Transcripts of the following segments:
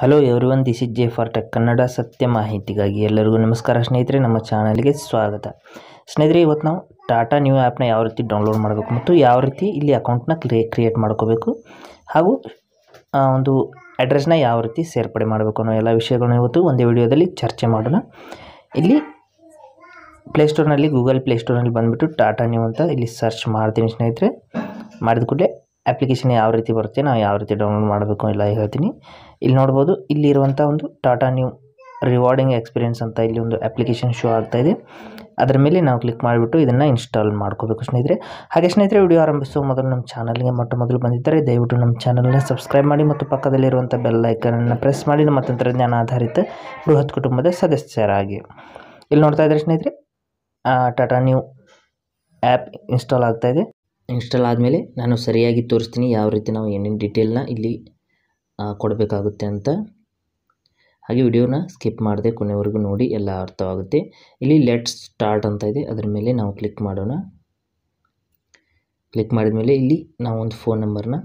hello everyone this is J for tech Kannada ಸತ್ಯ ಮಾಹಿತಿಗಾಗಿ ಎಲ್ಲರಿಗೂ ನಮಸ್ಕಾರ ಸ್ನೇಹಿತರೆ ನಮ್ಮ ಚಾನಲ್ಗೆ ಸ್ವಾಗತ ಸ್ನೇಹಿತರೆ ಇವತ್ತು ನಾವು ಟಾಟಾ ನ್ಯೂ ಆ್ಯಪ್ನ ಯಾವ ರೀತಿ ಡೌನ್ಲೋಡ್ ಮಾಡಬೇಕು ಮತ್ತು ಯಾವ ರೀತಿ ಇಲ್ಲಿ ಅಕೌಂಟ್ನ ಕ್ರಿಯೇ ಕ್ರಿಯೇಟ್ ಮಾಡ್ಕೋಬೇಕು ಹಾಗೂ ಒಂದು ಅಡ್ರೆಸ್ನ ಯಾವ ರೀತಿ ಸೇರ್ಪಡೆ ಮಾಡಬೇಕು ಅನ್ನೋ ಎಲ್ಲ ವಿಷಯಗಳನ್ನ ಇವತ್ತು ಒಂದೇ ವಿಡಿಯೋದಲ್ಲಿ ಚರ್ಚೆ ಮಾಡೋಣ ಇಲ್ಲಿ ಪ್ಲೇಸ್ಟೋರ್ನಲ್ಲಿ ಗೂಗಲ್ ಪ್ಲೇಸ್ಟೋರ್ನಲ್ಲಿ ಬಂದುಬಿಟ್ಟು ಟಾಟಾ ನ್ಯೂ ಅಂತ ಇಲ್ಲಿ ಸರ್ಚ್ ಮಾಡ್ತೀನಿ ಸ್ನೇಹಿತರೆ ಮಾಡಿದ ಕೂಡಲೇ ಅಪ್ಲಿಕೇಶನ್ ಯಾವ ರೀತಿ ಬರುತ್ತೆ ನಾವು ಯಾವ ರೀತಿ ಡೌನ್ಲೋಡ್ ಮಾಡಬೇಕು ಇಲ್ಲ ಹೇಳ್ತೀನಿ ಇಲ್ಲಿ ನೋಡ್ಬೋದು ಇರುವಂಥ ಒಂದು ಟಾಟಾ ನ್ಯೂ ರಿವಾರ್ಡಿಂಗ್ ಎಕ್ಸ್ಪೀರಿಯನ್ಸ್ ಅಂತ ಇಲ್ಲಿ ಒಂದು ಅಪ್ಲಿಕೇಶನ್ ಶೋ ಆಗ್ತಾ ಇದೆ ಅದರ ಮೇಲೆ ನಾವು ಕ್ಲಿಕ್ ಮಾಡಿಬಿಟ್ಟು ಇದನ್ನು ಇನ್ಸ್ಟಾಲ್ ಮಾಡ್ಕೋಬೇಕು ಸ್ನೇಹಿತರೆ ಹಾಗೆ ಸ್ನೇಹಿತರೆ ವಿಡಿಯೋ ಆರಂಭಿಸುವ ಮೊದಲು ನಮ್ಮ ಚಾನಲ್ಗೆ ಮೊಟ್ಟ ಮೊದಲು ಬಂದಿದ್ದರೆ ದಯವಿಟ್ಟು ನಮ್ಮ ಚಾನಲ್ನ ಸಬ್ಸ್ಕ್ರೈಬ್ ಮಾಡಿ ಮತ್ತು ಪಕ್ಕದಲ್ಲಿರುವಂಥ ಬೆಲ್ಲೈಕನನ್ನು ಪ್ರೆಸ್ ಮಾಡಿ ನಮ್ಮ ತಂತ್ರಜ್ಞಾನ ಆಧಾರಿತ ಬೃಹತ್ ಕುಟುಂಬದ ಸದಸ್ಯರಾಗಿ ಇಲ್ಲಿ ನೋಡ್ತಾ ಇದ್ದರೆ ಸ್ನೇಹಿತರೆ ಟಾಟಾ ನ್ಯೂ ಆ್ಯಪ್ ಇನ್ಸ್ಟಾಲ್ ಆಗ್ತಾಯಿದೆ ಇನ್ಸ್ಟಾಲ್ ಆದಮೇಲೆ ನಾನು ಸರಿಯಾಗಿ ತೋರಿಸ್ತೀನಿ ಯಾವ ರೀತಿ ನಾವು ಏನೇನು ಡೀಟೇಲ್ನ ಇಲ್ಲಿ ಕೊಡಬೇಕಾಗುತ್ತೆ ಅಂತ ಹಾಗೆ ವಿಡಿಯೋನ ಸ್ಕಿಪ್ ಮಾಡಿದೆ ಕೊನೆವರೆಗೂ ನೋಡಿ ಎಲ್ಲ ಅರ್ಥವಾಗುತ್ತೆ ಇಲ್ಲಿ ಲೆಟ್ಸ್ ಸ್ಟಾರ್ಟ್ ಅಂತ ಇದೆ ಅದರ ಮೇಲೆ ನಾವು ಕ್ಲಿಕ್ ಮಾಡೋಣ ಕ್ಲಿಕ್ ಮಾಡಿದ ಮೇಲೆ ಇಲ್ಲಿ ನಾವು ಒಂದು ಫೋನ್ ನಂಬರ್ನ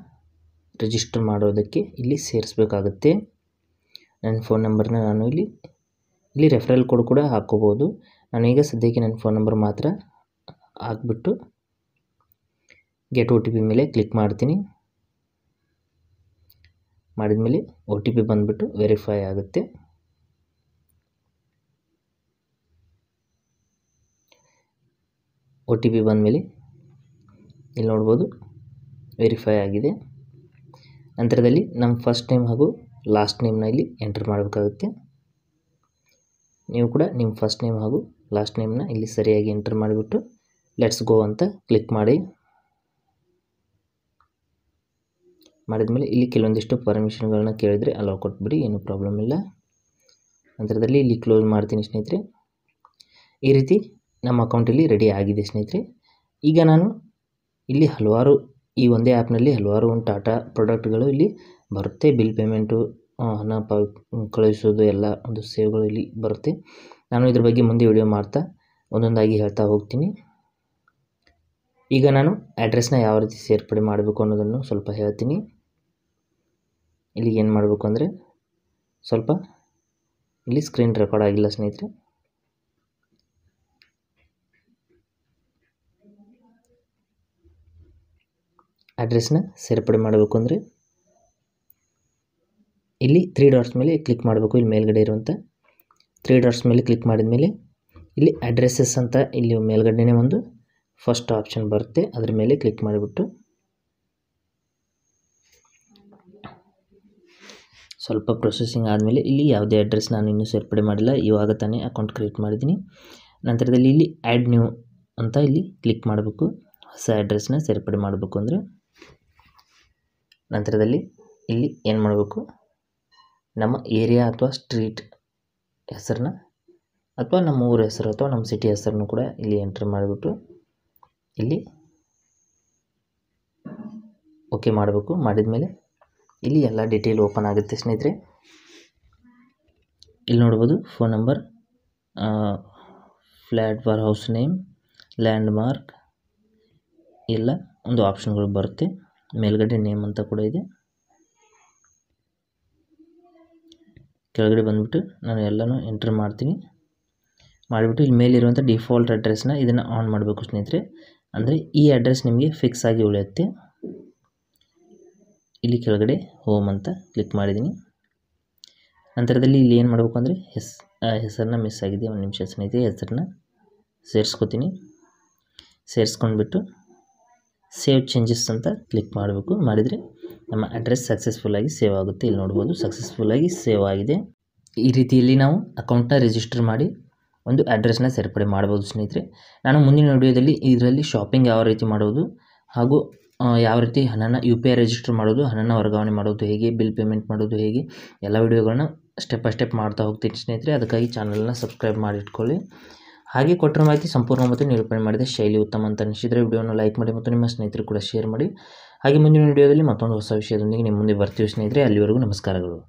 ರಿಜಿಸ್ಟರ್ ಮಾಡೋದಕ್ಕೆ ಇಲ್ಲಿ ಸೇರಿಸ್ಬೇಕಾಗುತ್ತೆ ನನ್ನ ಫೋನ್ ನಂಬರ್ನ ನಾನು ಇಲ್ಲಿ ಇಲ್ಲಿ ರೆಫರಲ್ ಕೋಡ್ ಕೂಡ ಹಾಕೋಬೋದು ನಾನೀಗ ಸದ್ಯಕ್ಕೆ ನನ್ನ ಫೋನ್ ನಂಬರ್ ಮಾತ್ರ ಹಾಕ್ಬಿಟ್ಟು ಗೆಟ್ ಒ ಟಿ ಪಿ ಮೇಲೆ ಕ್ಲಿಕ್ ಮಾಡ್ತೀನಿ ಮಾಡಿದ ಮೇಲೆ ಒ ಟಿ ಪಿ ಬಂದ್ಬಿಟ್ಟು ವೆರಿಫೈ ಆಗುತ್ತೆ ಒ ಟಿ ಪಿ ಬಂದಮೇಲೆ ಇಲ್ಲಿ ನೋಡ್ಬೋದು ವೆರಿಫೈ ಆಗಿದೆ ನಂತರದಲ್ಲಿ ನಮ್ಮ ಫಸ್ಟ್ ನೇಮ್ ಹಾಗೂ ಲಾಸ್ಟ್ ನೇಮ್ನ ಇಲ್ಲಿ ಎಂಟರ್ ಮಾಡಬೇಕಾಗುತ್ತೆ ನೀವು ಕೂಡ ನಿಮ್ಮ ಫಸ್ಟ್ ನೇಮ್ ಹಾಗೂ ಲಾಸ್ಟ್ ನೇಮ್ನ ಇಲ್ಲಿ ಸರಿಯಾಗಿ ಎಂಟರ್ ಮಾಡಿಬಿಟ್ಟು ಲೆಟ್ಸ್ ಗೋ ಅಂತ ಕ್ಲಿಕ್ ಮಾಡಿ ಮಾಡಿದ ಮೇಲೆ ಇಲ್ಲಿ ಕೆಲವೊಂದಿಷ್ಟು ಪರ್ಮಿಷನ್ಗಳನ್ನ ಕೇಳಿದರೆ ಅಲೋ ಕೊಟ್ಬಿಡಿ ಏನೂ ಪ್ರಾಬ್ಲಮ್ ಇಲ್ಲ ನಂತರದಲ್ಲಿ ಇಲ್ಲಿ ಕ್ಲೋಸ್ ಮಾಡ್ತೀನಿ ಸ್ನೇಹಿತರೆ ಈ ರೀತಿ ನಮ್ಮ ಅಕೌಂಟಲ್ಲಿ ರೆಡಿ ಆಗಿದೆ ಸ್ನೇಹಿತರೆ ಈಗ ನಾನು ಇಲ್ಲಿ ಹಲವಾರು ಈ ಒಂದೇ ಆ್ಯಪ್ನಲ್ಲಿ ಹಲವಾರು ಒಂದು ಟಾಟಾ ಪ್ರಾಡಕ್ಟ್ಗಳು ಇಲ್ಲಿ ಬರುತ್ತೆ ಬಿಲ್ ಪೇಮೆಂಟು ಹಣ ಪ ಕಳುಹಿಸೋದು ಎಲ್ಲ ಒಂದು ಸೇವೆಗಳು ಇಲ್ಲಿ ಬರುತ್ತೆ ನಾನು ಇದ್ರ ಬಗ್ಗೆ ಮುಂದೆ ವಿಡಿಯೋ ಮಾಡ್ತಾ ಒಂದೊಂದಾಗಿ ಹೇಳ್ತಾ ಹೋಗ್ತೀನಿ ಈಗ ನಾನು ಅಡ್ರೆಸ್ನ ಯಾವ ರೀತಿ ಸೇರ್ಪಡೆ ಮಾಡಬೇಕು ಅನ್ನೋದನ್ನು ಸ್ವಲ್ಪ ಹೇಳ್ತೀನಿ ಇಲ್ಲಿಗೆ ಏನು ಮಾಡಬೇಕು ಅಂದರೆ ಸ್ವಲ್ಪ ಇಲ್ಲಿ ಸ್ಕ್ರೀನ್ ರೆಕಾರ್ಡ್ ಆಗಿಲ್ಲ ಸ್ನೇಹಿತರೆ ಅಡ್ರೆಸ್ನ ಸೇರ್ಪಡೆ ಮಾಡಬೇಕು ಅಂದರೆ ಇಲ್ಲಿ ತ್ರೀ ಡಾಟ್ಸ್ ಮೇಲೆ ಕ್ಲಿಕ್ ಮಾಡಬೇಕು ಇಲ್ಲಿ ಮೇಲ್ಗಡೆ ಇರುವಂಥ ತ್ರೀ ಡಾಟ್ಸ್ ಮೇಲೆ ಕ್ಲಿಕ್ ಮಾಡಿದ ಮೇಲೆ ಇಲ್ಲಿ ಅಡ್ರೆಸ್ಸಸ್ ಅಂತ ಇಲ್ಲಿ ಮೇಲ್ಗಡೆನೇ ಒಂದು ಫಸ್ಟ್ ಆಪ್ಷನ್ ಬರುತ್ತೆ ಅದ್ರ ಮೇಲೆ ಕ್ಲಿಕ್ ಮಾಡಿಬಿಟ್ಟು ಸ್ವಲ್ಪ ಪ್ರೊಸೆಸಿಂಗ್ ಆದಮೇಲೆ ಇಲ್ಲಿ ಯಾವುದೇ ಅಡ್ರೆಸ್ ನಾನು ಇನ್ನೂ ಸೇರ್ಪಡೆ ಮಾಡಿಲ್ಲ ಇವಾಗ ತಾನೇ ಅಕೌಂಟ್ ಕ್ರಿಯೇಟ್ ಮಾಡಿದ್ದೀನಿ ನಂತರದಲ್ಲಿ ಇಲ್ಲಿ ಆ್ಯಡ್ ನ್ಯೂ ಅಂತ ಇಲ್ಲಿ ಕ್ಲಿಕ್ ಮಾಡಬೇಕು ಹೊಸ ಅಡ್ರೆಸ್ನ ಸೇರ್ಪಡೆ ಮಾಡಬೇಕು ಅಂದರೆ ನಂತರದಲ್ಲಿ ಇಲ್ಲಿ ಏನು ಮಾಡಬೇಕು ನಮ್ಮ ಏರಿಯಾ ಅಥವಾ ಸ್ಟ್ರೀಟ್ ಹೆಸರನ್ನ ಅಥವಾ ನಮ್ಮ ಊರ ಹೆಸರು ಅಥವಾ ನಮ್ಮ ಸಿಟಿ ಹೆಸರನ್ನು ಕೂಡ ಇಲ್ಲಿ ಎಂಟ್ರ್ ಮಾಡಿಬಿಟ್ಟು ಇಲ್ಲಿ ಓಕೆ ಮಾಡಬೇಕು ಮಾಡಿದ ಮೇಲೆ ಇಲ್ಲಿ ಎಲ್ಲ ಡೀಟೇಲ್ ಓಪನ್ ಆಗುತ್ತೆ ಸ್ನೇಹಿತರೆ ಇಲ್ಲಿ ನೋಡ್ಬೋದು phone number flat for house name landmark ಎಲ್ಲ ಒಂದು ಆಪ್ಷನ್ಗಳು ಬರುತ್ತೆ ಮೇಲ್ಗಡೆ ನೇಮ್ ಅಂತ ಕೂಡ ಇದೆ ಕೆಳಗಡೆ ಬಂದುಬಿಟ್ಟು ನಾನು ಎಲ್ಲನೂ ಎಂಟ್ರ್ ಮಾಡ್ತೀನಿ ಮಾಡಿಬಿಟ್ಟು ಇಲ್ಲಿ ಮೇಲಿರುವಂಥ ಡಿಫಾಲ್ಟ್ ಅಡ್ರೆಸ್ನ ಇದನ್ನು ಆನ್ ಮಾಡಬೇಕು ಸ್ನೇಹಿತರೆ ಅಂದರೆ ಈ ಅಡ್ರೆಸ್ ನಿಮಗೆ ಫಿಕ್ಸ್ ಆಗಿ ಉಳಿಯುತ್ತೆ ಇಲ್ಲಿ ಕೆಳಗಡೆ ಹೋಮ್ ಅಂತ ಕ್ಲಿಕ್ ಮಾಡಿದ್ದೀನಿ ನಂತರದಲ್ಲಿ ಇಲ್ಲಿ ಏನು ಮಾಡಬೇಕು ಅಂದರೆ ಹೆಸ್ ಹೆಸರನ್ನ ಮಿಸ್ ಆಗಿದೆ ಒಂದು ನಿಮಿಷ ಸ್ನೇಹಿತರೆ ಹೆಸರನ್ನ ಸೇರಿಸ್ಕೋತೀನಿ ಸೇರಿಸ್ಕೊಂಡ್ಬಿಟ್ಟು ಸೇವ್ ಚೇಂಜಸ್ ಅಂತ ಕ್ಲಿಕ್ ಮಾಡಬೇಕು ಮಾಡಿದರೆ ನಮ್ಮ ಅಡ್ರೆಸ್ ಸಕ್ಸಸ್ಫುಲ್ಲಾಗಿ ಸೇವ್ ಆಗುತ್ತೆ ಇಲ್ಲಿ ನೋಡ್ಬೋದು ಸಕ್ಸಸ್ಫುಲ್ಲಾಗಿ ಸೇವ್ ಆಗಿದೆ ಈ ರೀತಿಯಲ್ಲಿ ನಾವು ಅಕೌಂಟ್ನ ರಿಜಿಸ್ಟರ್ ಮಾಡಿ ಒಂದು ಅಡ್ರೆಸ್ನ ಸೇರ್ಪಡೆ ಮಾಡ್ಬೋದು ಸ್ನೇಹಿತರೆ ನಾನು ಮುಂದಿನ ವಿಡಿಯೋದಲ್ಲಿ ಇದರಲ್ಲಿ ಶಾಪಿಂಗ್ ಯಾವ ರೀತಿ ಮಾಡೋದು ಹಾಗೂ ಯಾವ ರೀತಿ ಹಣನ ಯು ಪಿ ಐ ರಿಜಿಸ್ಟರ್ ಮಾಡೋದು ಹಣನ ವರ್ಗಾವಣೆ ಮಾಡೋದು ಹೇಗೆ ಬಿಲ್ ಪೇಮೆಂಟ್ ಮಾಡೋದು ಹೇಗೆ ಎಲ್ಲ ವೀಡಿಯೋಗಳನ್ನ ಸ್ಟೆಪ್ ಬೈ ಸ್ಟೆಪ್ ಮಾಡ್ತಾ ಹೋಗ್ತೀನಿ ಸ್ನೇಹಿತರೆ ಅದಕ್ಕಾಗಿ ಚಾನಲ್ನ ಸಬ್ಸ್ಕ್ರೈಬ್ ಮಾಡಿಟ್ಕೊಳ್ಳಿ ಹಾಗೆ ಕೊಟ್ಟರೆ ಮಾಹಿತಿ ಸಂಪೂರ್ಣ ಮತ್ತು ನಿರೂಪಣೆ ಮಾಡಿದೆ ಶೈಲಿ ಉತ್ತಮ ಅಂತ ಅನಿಸಿದರೆ ವಿಡಿಯೋನ ಲೈಕ್ ಮಾಡಿ ಮತ್ತು ನಿಮ್ಮ ಸ್ನೇಹಿತರು ಕೂಡ ಶೇರ್ ಮಾಡಿ ಹಾಗೆ ಮುಂದಿನ ವಿಡಿಯೋದಲ್ಲಿ ಮತ್ತೊಂದು ಹೊಸ ವಿಷಯದೊಂದಿಗೆ ನಿಮ್ಮ ಮುಂದೆ ಬರ್ತೀವಿ ಸ್ನೇಹಿತರೆ ಅಲ್ಲಿವರೆಗೂ ನಮಸ್ಕಾರಗಳು